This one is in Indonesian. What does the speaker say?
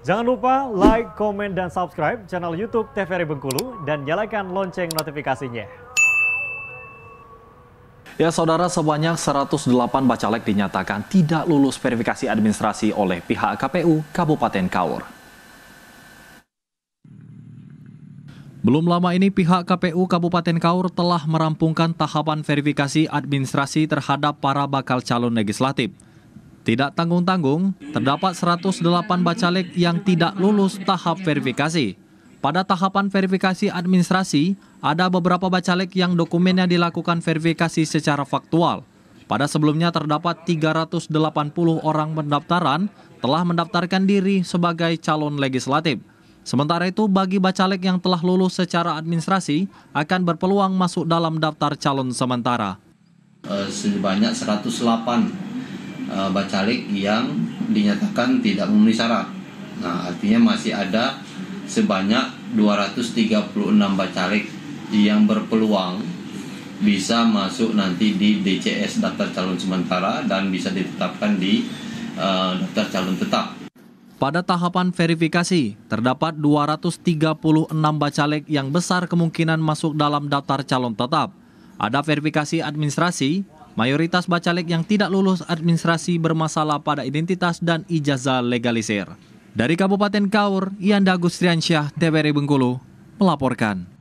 Jangan lupa like, komen, dan subscribe channel YouTube TVRI Bengkulu dan nyalakan lonceng notifikasinya. Ya saudara sebanyak 108 bacalek dinyatakan tidak lulus verifikasi administrasi oleh pihak KPU Kabupaten Kaur. Belum lama ini pihak KPU Kabupaten Kaur telah merampungkan tahapan verifikasi administrasi terhadap para bakal calon legislatif. Tidak tanggung-tanggung, terdapat 108 bacalek yang tidak lulus tahap verifikasi. Pada tahapan verifikasi administrasi, ada beberapa bacalek yang dokumennya dilakukan verifikasi secara faktual. Pada sebelumnya terdapat 380 orang pendaftaran telah mendaftarkan diri sebagai calon legislatif. Sementara itu, bagi bacalek yang telah lulus secara administrasi akan berpeluang masuk dalam daftar calon sementara. Eh, sebanyak 108 uh, bacalik yang dinyatakan tidak memenuhi syarat. Nah, artinya masih ada sebanyak 236 bacalik yang berpeluang bisa masuk nanti di DCS daftar calon sementara dan bisa ditetapkan di uh, daftar calon tetap. Pada tahapan verifikasi, terdapat 236 bacalek yang besar kemungkinan masuk dalam daftar calon tetap. Ada verifikasi administrasi, Mayoritas bacalek yang tidak lulus administrasi bermasalah pada identitas dan ijazah legalisir. Dari Kabupaten Kaur, Ian Gustriansyah, TVRI Bengkulu, melaporkan.